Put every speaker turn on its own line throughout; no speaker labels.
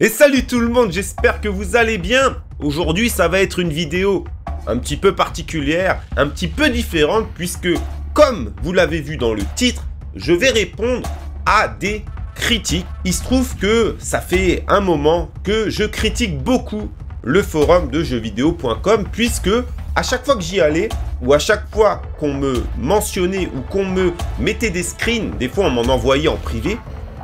Et salut tout le monde, j'espère que vous allez bien Aujourd'hui ça va être une vidéo un petit peu particulière, un petit peu différente puisque comme vous l'avez vu dans le titre, je vais répondre à des critiques. Il se trouve que ça fait un moment que je critique beaucoup le forum de jeuxvideo.com puisque à chaque fois que j'y allais ou à chaque fois qu'on me mentionnait ou qu'on me mettait des screens, des fois on m'en envoyait en privé,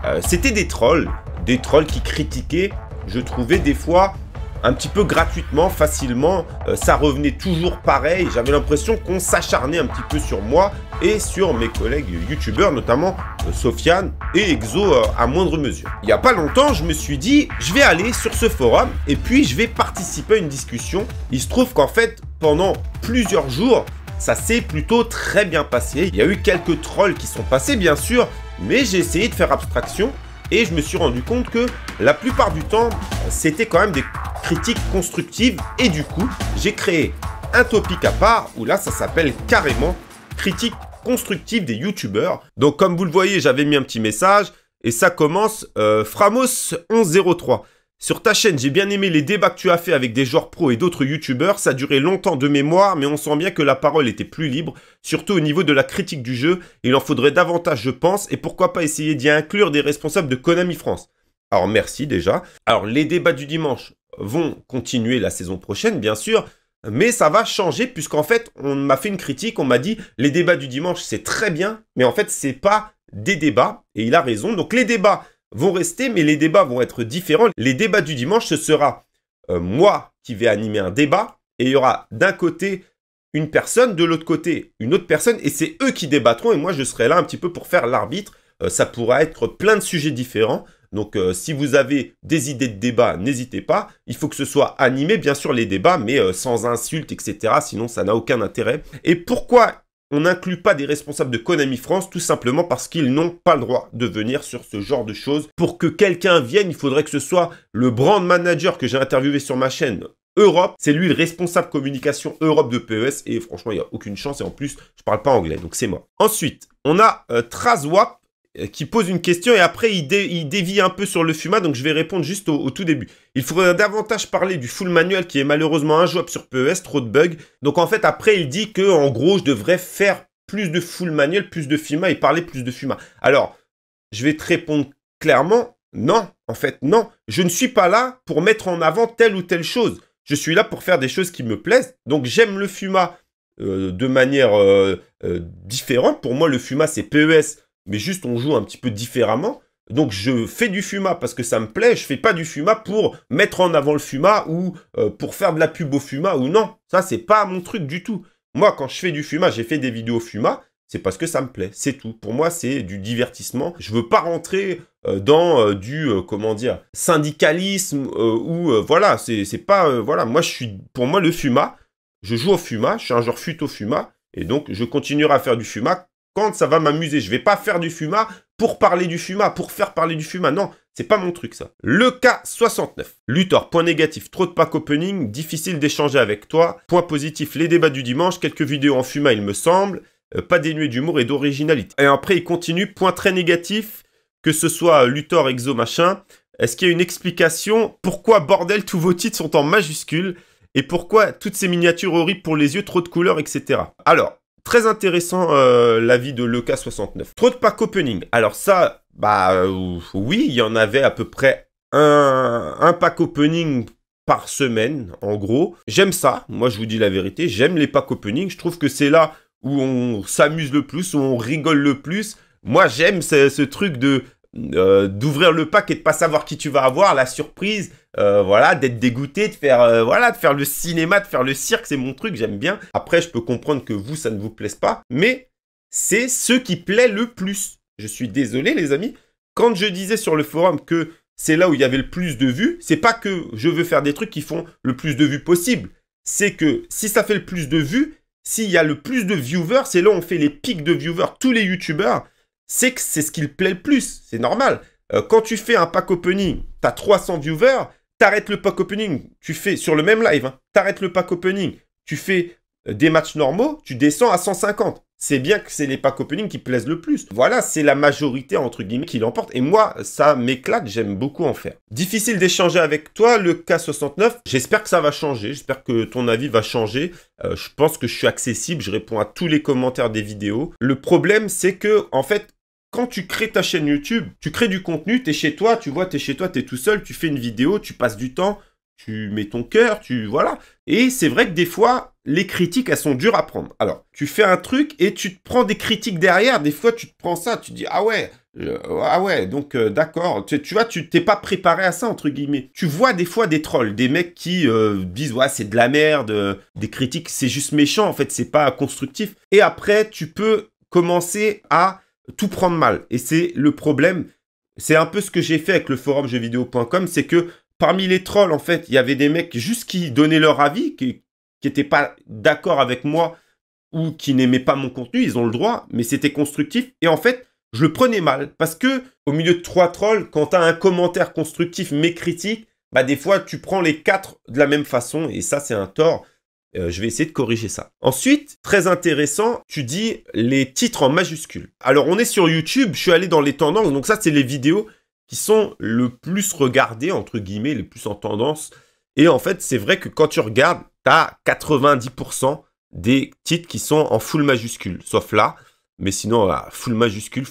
euh, c'était des trolls, des trolls qui critiquaient, je trouvais des fois un petit peu gratuitement, facilement, euh, ça revenait toujours pareil, j'avais l'impression qu'on s'acharnait un petit peu sur moi et sur mes collègues youtubeurs, notamment euh, Sofiane et Exo euh, à moindre mesure. Il n'y a pas longtemps, je me suis dit, je vais aller sur ce forum et puis je vais participer à une discussion. Il se trouve qu'en fait, pendant plusieurs jours, ça s'est plutôt très bien passé. Il y a eu quelques trolls qui sont passés, bien sûr, mais j'ai essayé de faire abstraction et je me suis rendu compte que la plupart du temps, c'était quand même des critiques constructives et du coup, j'ai créé un topic à part où là, ça s'appelle carrément Critiques constructives des youtubeurs. Donc comme vous le voyez, j'avais mis un petit message et ça commence euh, Framos 1103. Sur ta chaîne, j'ai bien aimé les débats que tu as fait avec des joueurs pros et d'autres youtubeurs. Ça a duré longtemps de mémoire, mais on sent bien que la parole était plus libre, surtout au niveau de la critique du jeu. Il en faudrait davantage, je pense, et pourquoi pas essayer d'y inclure des responsables de Konami France. Alors merci déjà. Alors les débats du dimanche vont continuer la saison prochaine, bien sûr, mais ça va changer puisqu'en fait, on m'a fait une critique, on m'a dit les débats du dimanche, c'est très bien, mais en fait, c'est pas des débats, et il a raison. Donc les débats vont rester, mais les débats vont être différents. Les débats du dimanche, ce sera euh, moi qui vais animer un débat, et il y aura d'un côté une personne, de l'autre côté une autre personne, et c'est eux qui débattront, et moi je serai là un petit peu pour faire l'arbitre. Euh, ça pourra être plein de sujets différents. Donc euh, si vous avez des idées de débat, n'hésitez pas. Il faut que ce soit animé, bien sûr, les débats, mais sans insultes, etc. Sinon, ça n'a aucun intérêt. Et pourquoi on n'inclut pas des responsables de Konami France tout simplement parce qu'ils n'ont pas le droit de venir sur ce genre de choses. Pour que quelqu'un vienne, il faudrait que ce soit le brand manager que j'ai interviewé sur ma chaîne. Europe, c'est lui le responsable communication Europe de PES et franchement il n'y a aucune chance et en plus je parle pas anglais donc c'est moi. Ensuite, on a euh, euh, qui pose une question et après il, dévie un peu sur le Fuma, donc je vais répondre juste au, tout début. Il faudrait davantage parler du full manuel qui est malheureusement injouable sur PES, trop de bugs. Donc en fait après il dit que en gros je devrais faire plus de full manuel, plus de Fuma et parler plus de Fuma. Alors je vais te répondre clairement, non, en fait non, je ne suis pas là pour mettre en avant telle ou telle chose. Je suis là pour faire des choses qui me plaisent. Donc j'aime le Fuma euh, de manière euh, différente. Pour moi le Fuma c'est PES mais juste on joue un petit peu différemment. Donc je fais du Fuma parce que ça me plaît, je fais pas du Fuma pour mettre en avant le Fuma ou euh, pour faire de la pub au Fuma ou non. Ça, c'est pas mon truc du tout. Moi, quand je fais du Fuma, j'ai fait des vidéos Fuma, c'est parce que ça me plaît, c'est tout. Pour moi, c'est du divertissement. Je veux pas rentrer euh, dans euh, du, comment dire, syndicalisme ou voilà, c'est pas, voilà, moi je suis, pour moi le Fuma, je joue au Fuma, je suis un genre fut au Fuma, et donc je continuerai à faire du Fuma ça va m'amuser. Je vais pas faire du Fuma pour parler du Fuma, pour faire parler du Fuma. Non, c'est pas mon truc ça. Le cas 69. Luthor, point négatif, trop de pack opening, difficile d'échanger avec toi. Point positif, les débats du dimanche, quelques vidéos en Fuma il me semble. Euh, pas dénué d'humour et d'originalité. Et après il continue, point très négatif, que ce soit euh, Luthor, Exo, machin. Est-ce qu'il y a une explication pourquoi bordel tous vos titres sont en majuscules et pourquoi toutes ces miniatures horribles pour les yeux, trop de couleurs, etc. Alors, Très intéressant euh, l'avis de Leca69. Trop de pack opening. Alors ça, bah euh, oui, il y en avait à peu près un, pack opening par semaine, en gros. J'aime ça, moi je vous dis la vérité, j'aime les packs opening. Je trouve que c'est là où on s'amuse le plus, où on rigole le plus. Moi j'aime ce truc de euh, d'ouvrir le pack et de pas savoir qui tu vas avoir, la surprise, euh, voilà, d'être dégoûté, de faire, euh, voilà, de faire le cinéma, de faire le cirque, c'est mon truc, j'aime bien. Après, je peux comprendre que vous, ça ne vous plaise pas, mais c'est ce qui plaît le plus. Je suis désolé, les amis. Quand je disais sur le forum que c'est là où il y avait le plus de vues, c'est pas que je veux faire des trucs qui font le plus de vues possible. C'est que si ça fait le plus de vues, s'il y a le plus de viewers, c'est là où on fait les pics de viewers. Tous les youtubeurs, c'est que c'est ce qui plaît le plus. C'est normal. Euh, quand tu fais un pack opening, tu as 300 viewers, tu arrêtes le pack opening, tu fais sur le même live, hein, tu arrêtes le pack opening, tu fais euh, des matchs normaux, tu descends à 150. C'est bien que c'est les packs opening qui plaisent le plus. Voilà, c'est la majorité, entre guillemets, qui l'emporte. Et moi, ça m'éclate, j'aime beaucoup en faire. Difficile d'échanger avec toi, le K69. J'espère que ça va changer, j'espère que ton avis va changer. Euh, je pense que je suis accessible, je réponds à tous les commentaires des vidéos. Le problème, c'est que, en fait, quand tu crées ta chaîne YouTube, tu crées du contenu, tu es chez toi, tu vois, tu es chez toi, tu es tout seul, tu fais une vidéo, tu passes du temps, tu mets ton cœur, tu voilà. Et c'est vrai que des fois, les critiques, elles sont dures à prendre. Alors, tu fais un truc et tu te prends des critiques derrière. Des fois, tu te prends ça, tu dis ah ouais, euh, ah ouais, donc euh, d'accord. Tu, vois, tu t'es pas préparé à ça entre guillemets. Tu vois des fois des trolls, des mecs qui euh, disent ouais c'est de la merde, des critiques, c'est juste méchant en fait, c'est pas constructif. Et après, tu peux commencer à tout prendre mal. Et c'est le problème. C'est un peu ce que j'ai fait avec le forum jeuxvideo.com, c'est que parmi les trolls, en fait, il y avait des mecs juste qui donnaient leur avis, qui n'étaient pas d'accord avec moi ou qui n'aimaient pas mon contenu, ils ont le droit, mais c'était constructif. Et en fait, je le prenais mal parce que au milieu de trois trolls, quand tu as un commentaire constructif mais critique, bah, des fois tu prends les quatre de la même façon et ça c'est un tort. Euh, je vais essayer de corriger ça. Ensuite, très intéressant, tu dis les titres en majuscules. Alors, on est sur YouTube, je suis allé dans les tendances, donc ça, c'est les vidéos qui sont le plus regardées, entre guillemets, les plus en tendance. Et en fait, c'est vrai que quand tu regardes, tu as 90% des titres qui sont en full majuscule, sauf là. Mais sinon, ah, full majuscule,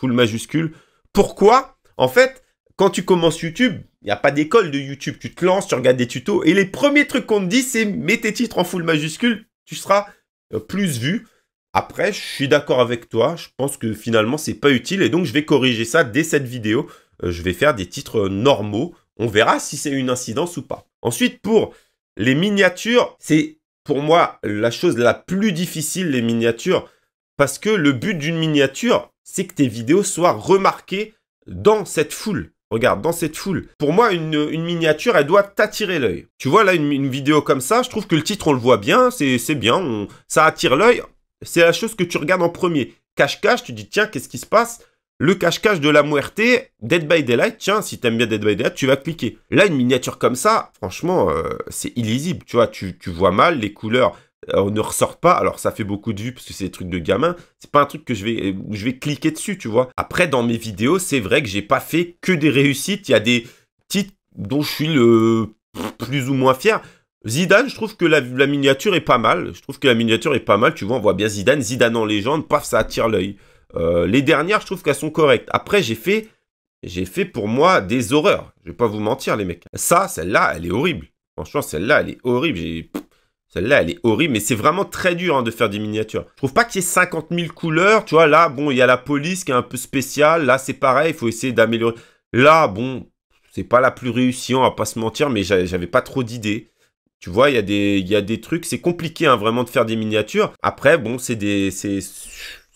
full majuscule. Pourquoi En fait, quand tu commences YouTube, il n'y a pas d'école de YouTube. Tu te lances, tu regardes des tutos. Et les premiers trucs qu'on te dit, c'est mets tes titres en full majuscule, tu seras euh, plus vu. Après, je suis d'accord avec toi. Je pense que finalement, ce n'est pas utile. Et donc, je vais corriger ça dès cette vidéo. Euh, je vais faire des titres euh, normaux. On verra si c'est une incidence ou pas. Ensuite, pour les miniatures, c'est pour moi la chose la plus difficile, les miniatures. Parce que le but d'une miniature, c'est que tes vidéos soient remarquées dans cette foule. Regarde, dans cette foule, pour moi, une, miniature, elle doit t'attirer l'œil. Tu vois, là, une, vidéo comme ça, je trouve que le titre, on le voit bien, c'est bien, ça attire l'œil. C'est la chose que tu regardes en premier. Cache-cache, tu dis, tiens, qu'est-ce qui se passe Le cache-cache de la Muerte, Dead by Daylight, tiens, si t'aimes bien Dead by Daylight, tu vas cliquer. Là, une miniature comme ça, franchement, euh, c'est illisible, tu vois, tu, tu vois mal les couleurs euh, on ne ressort pas. Alors ça fait beaucoup de vues parce que c'est des trucs de gamin. C'est pas un truc que je vais je vais cliquer dessus, tu vois. Après dans mes vidéos, c'est vrai que j'ai pas fait que des réussites. Il y a des titres dont je suis le plus ou moins fier. Zidane, je trouve que la, miniature est pas mal. Je trouve que la miniature est pas mal. Tu vois, on voit bien Zidane, Zidane en légende, paf, ça attire l'œil. Euh, les dernières, je trouve qu'elles sont correctes. Après, j'ai fait, j'ai fait pour moi des horreurs. Je vais pas vous mentir, les mecs. Ça, celle-là, elle est horrible. Franchement, celle-là, elle est horrible. J'ai celle-là, elle est horrible, mais c'est vraiment très dur hein, de faire des miniatures. Je trouve pas qu'il y ait 50 000 couleurs, tu vois. Là, bon, il y a la police qui est un peu spéciale. Là, c'est pareil, il faut essayer d'améliorer. Là, bon, c'est pas la plus réussie, on va pas se mentir, mais j'avais pas trop d'idées. Tu vois, il y, a des, des trucs, c'est compliqué hein, vraiment de faire des miniatures. Après, bon, c'est des...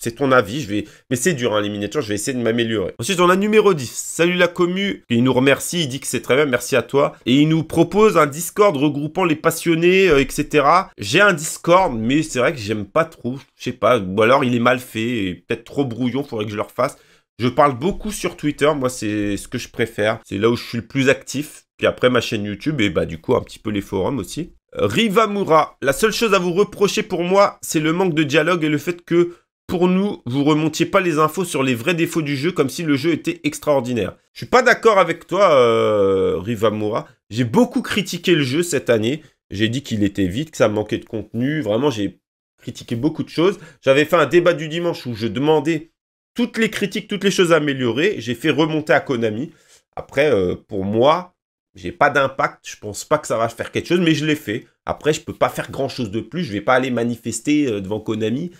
C'est ton avis, je vais... mais c'est dur, hein, les miniatures, je vais essayer de m'améliorer. Ensuite, on a numéro 10. Salut la commu. Il nous remercie, il dit que c'est très bien, merci à toi. Et il nous propose un Discord regroupant les passionnés, euh, etc. J'ai un Discord, mais c'est vrai que j'aime pas trop, je sais pas. Ou alors il est mal fait, et peut-être trop brouillon, faudrait que je le refasse. Je parle beaucoup sur Twitter, moi c'est ce que je préfère. C'est là où je suis le plus actif. Puis après ma chaîne YouTube et bah du coup un petit peu les forums aussi. Rivamura, la seule chose à vous reprocher pour moi, c'est le manque de dialogue et le fait que pour nous, vous remontiez pas les infos sur les vrais défauts du jeu comme si le jeu était extraordinaire. Je suis pas d'accord avec toi, euh, Rivamura. J'ai beaucoup critiqué le jeu cette année. J'ai dit qu'il était vide, que ça manquait de contenu. Vraiment, j'ai critiqué beaucoup de choses. J'avais fait un débat du dimanche où je demandais toutes les critiques, toutes les choses améliorées. J'ai fait remonter à Konami. Après, euh, pour moi, j'ai pas d'impact, je pense pas que ça va faire quelque chose, mais je l'ai fait. Après, je peux pas faire grand chose de plus, je vais pas aller manifester euh, devant Konami.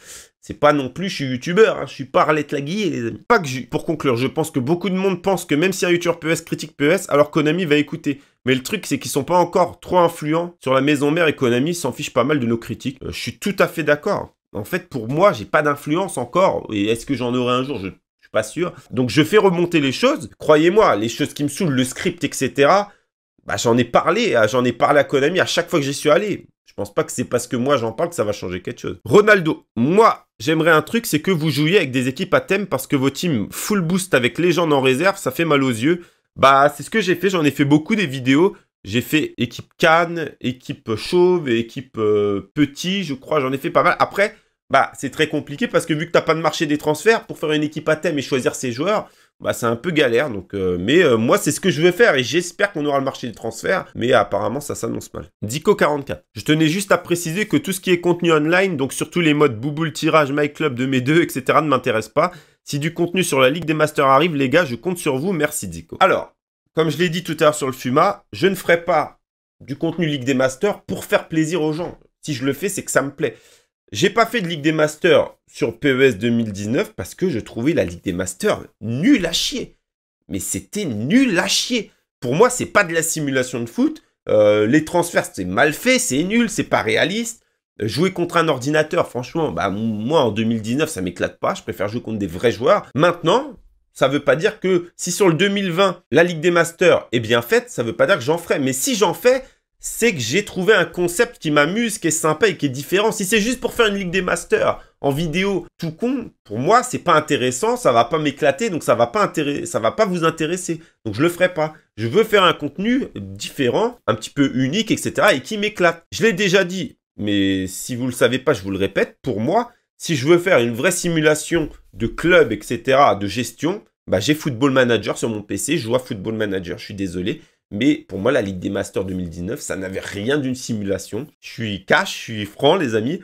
C'est pas non plus, je suis youtubeur, hein, je suis pas Arlette Lagui, les amis. Pas que je... Pour conclure, je pense que beaucoup de monde pense que même si un youtubeur PES critique PES, alors Konami va écouter. Mais le truc, c'est qu'ils sont pas encore trop influents sur la maison mère et Konami s'en fiche pas mal de nos critiques. Euh, je suis tout à fait d'accord. En fait, pour moi, j'ai pas d'influence encore. Et est-ce que j'en aurai un jour je suis pas sûr. Donc je fais remonter les choses. Croyez-moi, les choses qui me saoulent, le script, etc bah, j'en ai parlé, j'en ai parlé à Konami à chaque fois que j'y suis allé. Je pense pas que c'est parce que moi j'en parle que ça va changer quelque chose. Ronaldo, moi j'aimerais un truc, c'est que vous jouiez avec des équipes à thème parce que vos teams full boost avec les gens en réserve, ça fait mal aux yeux. Bah c'est ce que j'ai fait, j'en ai fait beaucoup des vidéos. J'ai fait équipe Cannes, équipe Chauve, équipe euh, Petit, je crois, j'en ai fait pas mal. Après, bah c'est très compliqué parce que vu que t'as pas de marché des transferts, pour faire une équipe à thème et choisir ses joueurs, bah, c'est un peu galère. Donc, euh, mais euh, moi, c'est ce que je veux faire et j'espère qu'on aura le marché des transferts. Mais apparemment, ça s'annonce mal. Dico 44. Je tenais juste à préciser que tout ce qui est contenu online, donc surtout les modes bouboule, tirage, my club, de mes deux, etc., ne m'intéresse pas. Si du contenu sur la Ligue des Masters arrive, les gars, je compte sur vous. Merci Dico. Alors, comme je l'ai dit tout à l'heure sur le Fuma, je ne ferai pas du contenu Ligue des Masters pour faire plaisir aux gens. Si je le fais, c'est que ça me plaît. J'ai pas fait de Ligue des Masters sur PES 2019 parce que je trouvais la Ligue des Masters nulle à chier. Mais c'était nul à chier. Pour moi, c'est pas de la simulation de foot. Euh, les transferts, c'est mal fait, c'est nul, c'est pas réaliste. Jouer contre un ordinateur, franchement, bah, moi en 2019, ça m'éclate pas. Je préfère jouer contre des vrais joueurs. Maintenant, ça veut pas dire que si sur le 2020, la Ligue des Masters est bien faite, ça veut pas dire que j'en ferai. Mais si j'en fais, c'est que j'ai trouvé un concept qui m'amuse, qui est sympa et qui est différent. Si c'est juste pour faire une ligue des masters en vidéo tout con, pour moi, c'est pas intéressant, ça va pas m'éclater, donc ça va pas ça va pas vous intéresser. Donc je le ferai pas. Je veux faire un contenu différent, un petit peu unique, etc. et qui m'éclate. Je l'ai déjà dit, mais si vous le savez pas, je vous le répète. Pour moi, si je veux faire une vraie simulation de club, etc., de gestion, bah, j'ai Football Manager sur mon PC, je joue à Football Manager, je suis désolé. Mais pour moi, la Ligue des Masters 2019, ça n'avait rien d'une simulation. Je suis cash, je suis franc, les amis.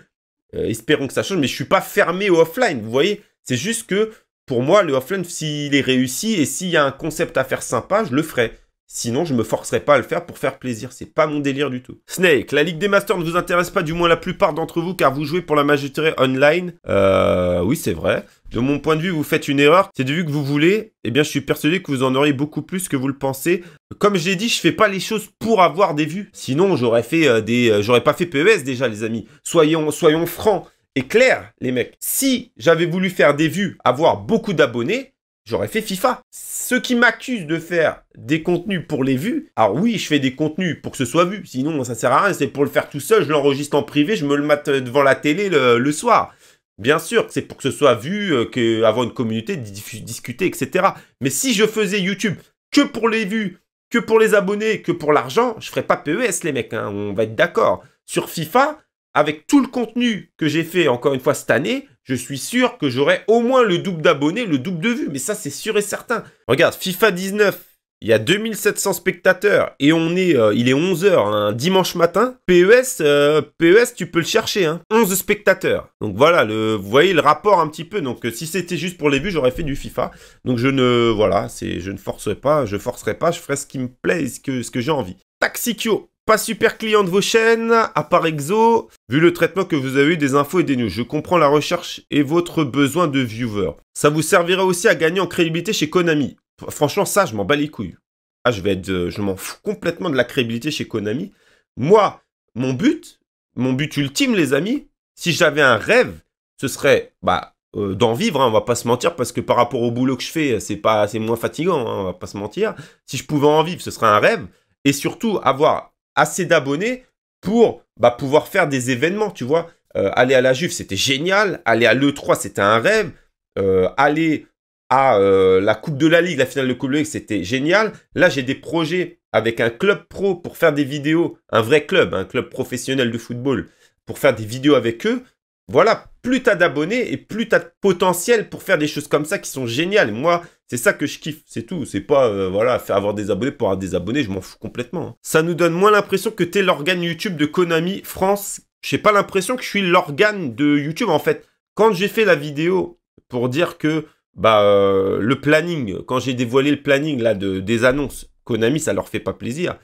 Euh, espérons que ça change, mais je suis pas fermé au offline, vous voyez. C'est juste que pour moi, le offline, s'il est réussi et s'il y a un concept à faire sympa, je le ferai. Sinon, je me forcerai pas à le faire pour faire plaisir. C'est pas mon délire du tout. Snake, la Ligue des Masters ne vous intéresse pas, du moins la plupart d'entre vous, car vous jouez pour la majorité online. Euh, oui, c'est vrai. De mon point de vue, vous faites une erreur. C'est de vue que vous voulez. Eh bien, je suis persuadé que vous en auriez beaucoup plus que vous le pensez. Comme j'ai dit, je fais pas les choses pour avoir des vues. Sinon, j'aurais fait euh, des, euh, j'aurais pas fait PES déjà, les amis. Soyons, soyons francs et clairs, les mecs. Si j'avais voulu faire des vues, avoir beaucoup d'abonnés, j'aurais fait FIFA. Ceux qui m'accusent de faire des contenus pour les vues, alors oui, je fais des contenus pour que ce soit vu, sinon ça sert à rien, c'est pour le faire tout seul, je l'enregistre en privé, je me le mets devant la télé le, soir. Bien sûr, c'est pour que ce soit vu, euh, que, avoir une communauté, discuter, etc. Mais si je faisais YouTube que pour les vues, que pour les abonnés, que pour l'argent, je ferais pas PES les mecs, hein. on va être d'accord. Sur FIFA, avec tout le contenu que j'ai fait encore une fois cette année, je suis sûr que j'aurai au moins le double d'abonnés, le double de vues. Mais ça, c'est sûr et certain. Regarde, FIFA 19, il y a 2700 spectateurs et on est, euh, il est 11h, hein, dimanche matin. PES, euh, e tu peux le chercher, 11 hein. spectateurs. Donc voilà, le, vous voyez le rapport un petit peu. Donc euh, si c'était juste pour les vues, j'aurais fait du FIFA. Donc je ne, voilà, je ne forcerai pas, je forcerai pas, je ferai ce qui me plaît et ce que, ce que j'ai envie. Kyo. Pas super client de vos chaînes, à part EXO, vu le traitement que vous avez eu des infos et des news. Je comprends la recherche et votre besoin de viewers. Ça vous servirait aussi à gagner en crédibilité chez Konami. Franchement, ça, je m'en bats les couilles. Ah, je vais être, euh, je m'en fous complètement de la crédibilité chez Konami. Moi, mon but, mon but ultime, les amis, si j'avais un rêve, ce serait, bah, euh, d'en vivre, hein, on va pas se mentir, parce que par rapport au boulot que je fais, c'est pas, c'est moins fatigant, hein, on va pas se mentir. Si je pouvais en vivre, ce serait un rêve, et surtout avoir assez d'abonnés pour bah, pouvoir faire des événements, tu vois. Euh, aller à la Juve, c'était génial. Aller à l'E3, c'était un rêve. Euh, aller à euh, la Coupe de la Ligue, la finale de Coupe de la Ligue, c'était génial. Là, j'ai des projets avec un club pro pour faire des vidéos, un vrai club, un club professionnel de football, pour faire des vidéos avec eux. Voilà, plus t'as d'abonnés et plus t'as de potentiel pour faire des choses comme ça qui sont géniales. Moi, c'est ça que je kiffe, c'est tout. C'est pas, euh, voilà, faire avoir des abonnés pour avoir des abonnés, je m'en fous complètement. Hein. Ça nous donne moins l'impression que t'es l'organe YouTube de Konami France. J'ai pas l'impression que je suis l'organe de YouTube, en fait. Quand j'ai fait la vidéo pour dire que, bah, euh, le planning, quand j'ai dévoilé le planning, là, de, des annonces, Konami, ça leur fait pas plaisir.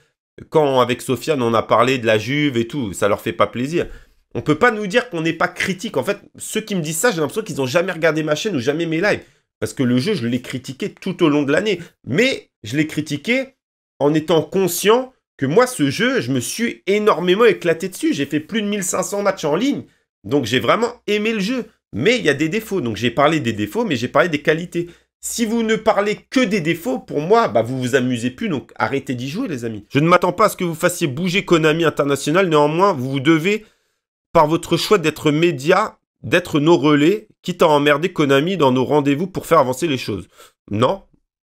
Quand, avec Sofiane, on a parlé de la Juve et tout, ça leur fait pas plaisir. On peut pas nous dire qu'on n'est pas critique. En fait, ceux qui me disent ça, j'ai l'impression qu'ils n'ont jamais regardé ma chaîne ou jamais mes lives. Parce que le jeu, je l'ai critiqué tout au long de l'année. Mais je l'ai critiqué en étant conscient que moi, ce jeu, je me suis énormément éclaté dessus. J'ai fait plus de 1500 matchs en ligne. Donc j'ai vraiment aimé le jeu. Mais il y a des défauts. Donc j'ai parlé des défauts, mais j'ai parlé des qualités. Si vous ne parlez que des défauts, pour moi, bah, vous vous amusez plus, donc arrêtez d'y jouer, les amis. Je ne m'attends pas à ce que vous fassiez bouger Konami International, néanmoins, vous devez par votre choix d'être média, d'être nos relais, quitte à emmerder Konami dans nos rendez-vous pour faire avancer les choses. Non,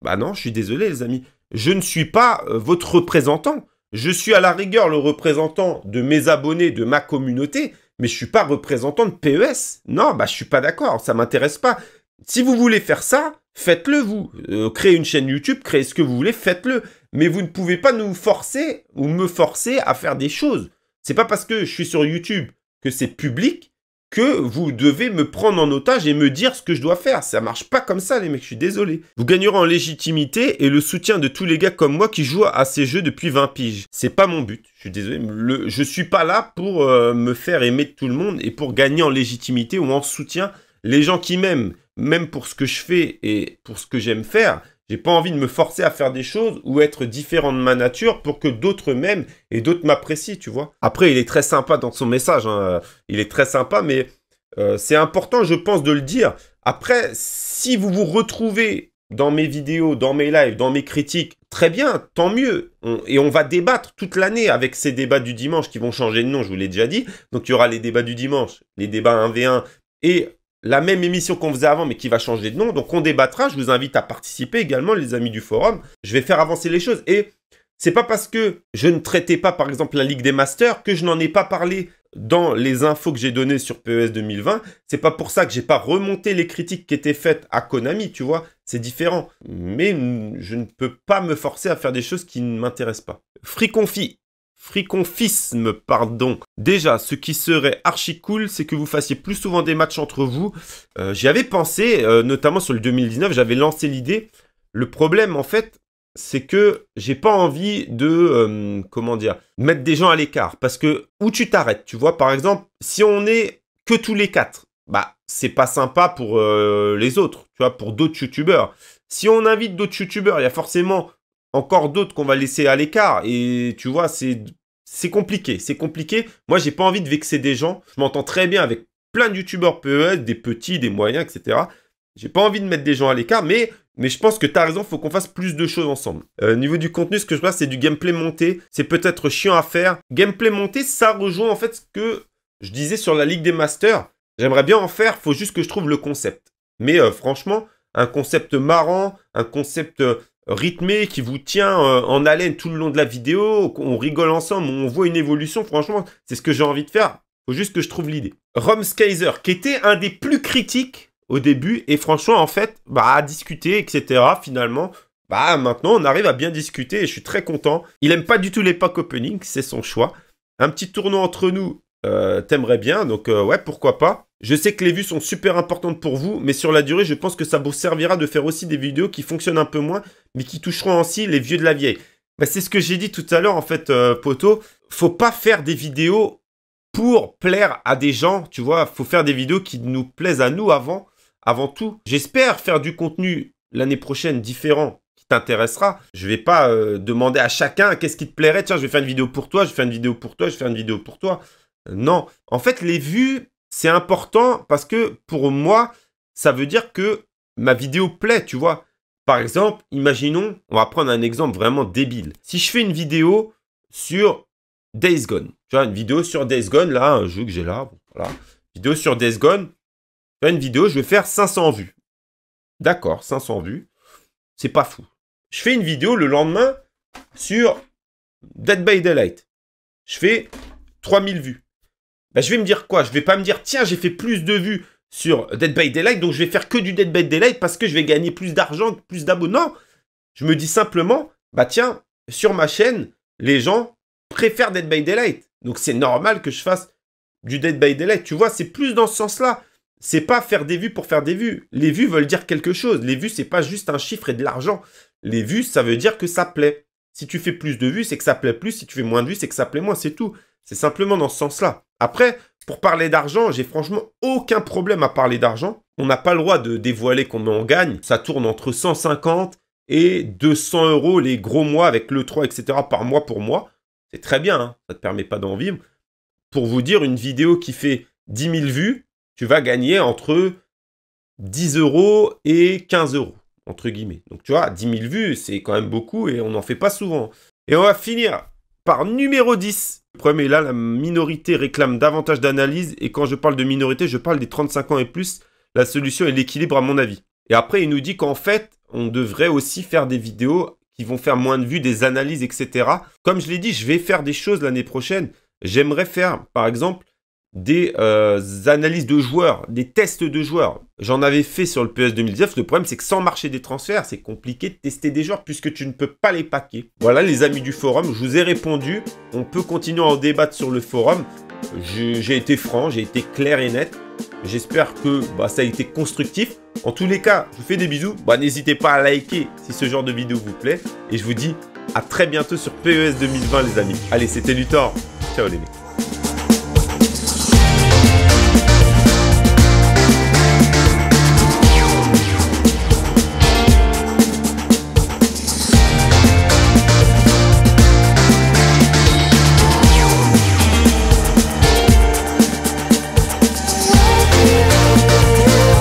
bah non, je suis désolé les amis, je ne suis pas euh, votre représentant. Je suis à la rigueur le représentant de mes abonnés, de ma communauté, mais je suis pas représentant de PES. Non, bah je suis pas d'accord, ça m'intéresse pas. Si vous voulez faire ça, faites-le vous. Euh, créez une chaîne YouTube, créez ce que vous voulez, faites-le. Mais vous ne pouvez pas nous forcer ou me forcer à faire des choses. C'est pas parce que je suis sur YouTube que c'est public, que vous devez me prendre en otage et me dire ce que je dois faire. Ça marche pas comme ça, les mecs, je suis désolé. Vous gagnerez en légitimité et le soutien de tous les gars comme moi qui jouent à ces jeux depuis 20 piges. C'est pas mon but, je suis désolé. Le, je suis pas là pour euh, me faire aimer de tout le monde et pour gagner en légitimité ou en soutien les gens qui m'aiment, même pour ce que je fais et pour ce que j'aime faire j'ai pas envie de me forcer à faire des choses ou être différent de ma nature pour que d'autres m'aiment et d'autres m'apprécient, tu vois. Après, il est très sympa dans son message. Hein. Il est très sympa, mais euh, c'est important, je pense, de le dire. Après, si vous vous retrouvez dans mes vidéos, dans mes lives, dans mes critiques, très bien, tant mieux. et on va débattre toute l'année avec ces débats du dimanche qui vont changer de nom, je vous l'ai déjà dit. Donc il y aura les débats du dimanche, les débats 1v1 et la même émission qu'on faisait avant, mais qui va changer de nom. Donc on débattra. Je vous invite à participer également, les amis du forum. Je vais faire avancer les choses. Et c'est pas parce que je ne traitais pas, par exemple, la Ligue des Masters que je n'en ai pas parlé dans les infos que j'ai données sur PES 2020. C'est pas pour ça que j'ai pas remonté les critiques qui étaient faites à Konami, tu vois. C'est différent. Mais je ne peux pas me forcer à faire des choses qui ne m'intéressent pas. Free Confi, friconfisme, pardon. Déjà, ce qui serait archi cool, c'est que vous fassiez plus souvent des matchs entre vous. Euh, j'y avais pensé, euh, notamment sur le 2019, j'avais lancé l'idée. Le problème, en fait, c'est que j'ai pas envie de, euh, comment dire, mettre des gens à l'écart. Parce que, où tu t'arrêtes, tu vois, par exemple, si on est que tous les quatre, bah, c'est pas sympa pour les autres, tu vois, pour d'autres youtubeurs. Si on invite d'autres youtubeurs, il y a forcément encore d'autres qu'on va laisser à l'écart. Et tu vois, c'est c'est compliqué, c'est compliqué. Moi, j'ai pas envie de vexer des gens. Je m'entends très bien avec plein de youtubeurs PES, des petits, des moyens, etc. J'ai pas envie de mettre des gens à l'écart, mais, mais je pense que tu as raison, faut qu'on fasse plus de choses ensemble. Au euh, niveau du contenu, ce que je vois c'est du gameplay monté. C'est peut-être chiant à faire. Gameplay monté, ça rejoint en fait ce que je disais sur la Ligue des Masters. J'aimerais bien en faire, faut juste que je trouve le concept. Mais euh, franchement, un concept marrant, un concept euh, rythmé, qui vous tient euh, en haleine tout le long de la vidéo, on rigole ensemble, on voit une évolution, franchement, c'est ce que j'ai envie de faire. Faut juste que je trouve l'idée. Romskaiser, qui était un des plus critiques au début, et franchement, en fait, bah, à discuter, etc., finalement, bah, maintenant, on arrive à bien discuter, et je suis très content. Il aime pas du tout les l'époque opening, c'est son choix. Un petit tournoi entre nous, euh, t'aimerais bien. Donc euh, ouais, pourquoi pas. Je sais que les vues sont super importantes pour vous, mais sur la durée, je pense que ça vous servira de faire aussi des vidéos qui fonctionnent un peu moins, mais qui toucheront aussi les vieux de la vieille. Bah, c'est ce que j'ai dit tout à l'heure en fait, euh, Poto, Faut pas faire des vidéos pour plaire à des gens, tu vois. Faut faire des vidéos qui nous plaisent à nous avant, avant tout. J'espère faire du contenu l'année prochaine différent qui t'intéressera. Je vais pas demander à chacun qu'est-ce qui te plairait. Tiens, je vais faire une vidéo pour toi, je vais faire une vidéo pour toi, je vais faire une vidéo pour toi. Non, en fait, les vues, c'est important parce que pour moi, ça veut dire que ma vidéo plaît, tu vois. Par exemple, imaginons, on va prendre un exemple vraiment débile. Si je fais une vidéo sur Days Gone, tu vois, une vidéo sur Days Gone, là, un jeu que j'ai là, voilà. vidéo sur Days Gone, tu une vidéo, je vais faire 500 vues. D'accord, 500 vues, c'est pas fou. Je fais une vidéo le lendemain sur Dead by Daylight. Je fais 3000 vues. Bah, je vais me dire quoi Je vais pas me dire, tiens, j'ai fait plus de vues sur Dead by Daylight, donc je vais faire que du Dead by Daylight parce que je vais gagner plus d'argent, plus Non, Je me dis simplement, bah tiens, sur ma chaîne, les gens préfèrent Dead by Daylight. Donc c'est normal que je fasse du Dead by Daylight. Tu vois, c'est plus dans ce sens-là. C'est pas faire des vues pour faire des vues. Les vues veulent dire quelque chose. Les vues, c'est pas juste un chiffre et de l'argent. Les vues, ça veut dire que ça plaît. Si tu fais plus de vues, c'est que ça plaît plus. Si tu fais moins de vues, c'est que ça plaît moins. C'est tout. C'est simplement dans ce sens-là. Après, pour parler d'argent, j'ai franchement aucun problème à parler d'argent. On n'a pas le droit de dévoiler qu'on en gagne. Ça tourne entre 150 et 200 euros les gros mois avec le 3, etc. par mois pour moi. C'est très bien, hein. ça ne te permet pas d'en vivre. Pour vous dire, une vidéo qui fait 10 000 vues, tu vas gagner entre 10 euros et 15 euros, entre guillemets. Donc tu vois, 10 000 vues, c'est quand même beaucoup et on n'en fait pas souvent. Et on va finir par numéro 10. Le problème là, la minorité réclame davantage d'analyses et quand je parle de minorité, je parle des 35 ans et plus. La solution est l'équilibre à mon avis. Et après, il nous dit qu'en fait, on devrait aussi faire des vidéos qui vont faire moins de vues, des analyses, etc. Comme je l'ai dit, je vais faire des choses l'année prochaine. J'aimerais faire, par exemple, des euh, analyses de joueurs, des tests de joueurs. J'en avais fait sur le PS 2019. Le problème, c'est que sans marché des transferts, c'est compliqué de tester des joueurs puisque tu ne peux pas les paquer. Voilà, les amis du forum, je vous ai répondu. On peut continuer à en débattre sur le forum. J'ai été franc, j'ai été clair et net. J'espère que bah, ça a été constructif. En tous les cas, je vous fais des bisous. Bah, N'hésitez pas à liker si ce genre de vidéo vous plaît. Et je vous dis à très bientôt sur PES 2020, les amis. Allez, c'était Luthor. Ciao, les mecs.